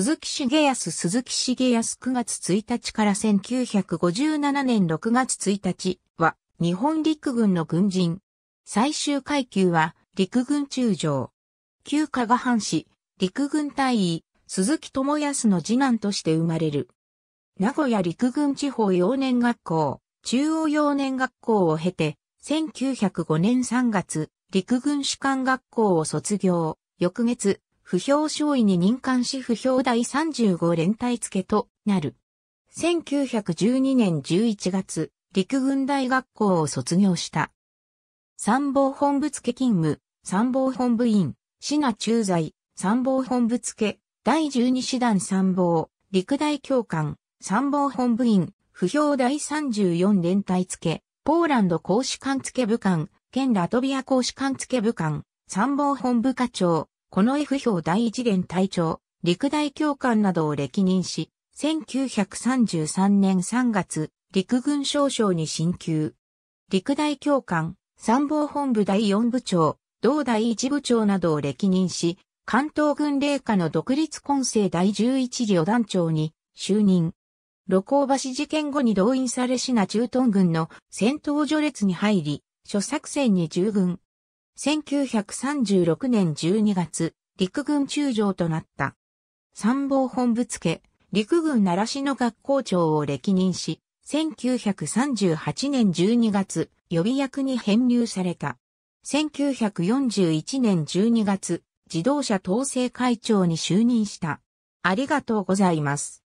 鈴木茂康鈴木茂康9月1日から1957年6月1日は日本陸軍の軍人。最終階級は陸軍中将。旧加賀藩士、陸軍大尉、鈴木智康の次男として生まれる。名古屋陸軍地方幼年学校、中央幼年学校を経て、1905年3月、陸軍士官学校を卒業。翌月、不評少尉に任官し不評第35連隊付となる。1912年11月、陸軍大学校を卒業した。参謀本部付勤務、参謀本部員、市が駐在、参謀本部付、第12師団参謀、陸大教官、参謀本部員、不評第34連隊付、ポーランド公使館付部官、県ラトビア公使館付部官、参謀本部課長、この F 表第一連隊長、陸大教官などを歴任し、1933年3月、陸軍少将に進級。陸大教官、参謀本部第4部長、同第1部長などを歴任し、関東軍令下の独立混成第11旅団長に就任。露光橋事件後に動員されシナ駐屯軍の戦闘序列に入り、諸作戦に従軍。1936年12月、陸軍中将となった。参謀本部付、陸軍奈良市の学校長を歴任し、1938年12月、予備役に編入された。1941年12月、自動車統制会長に就任した。ありがとうございます。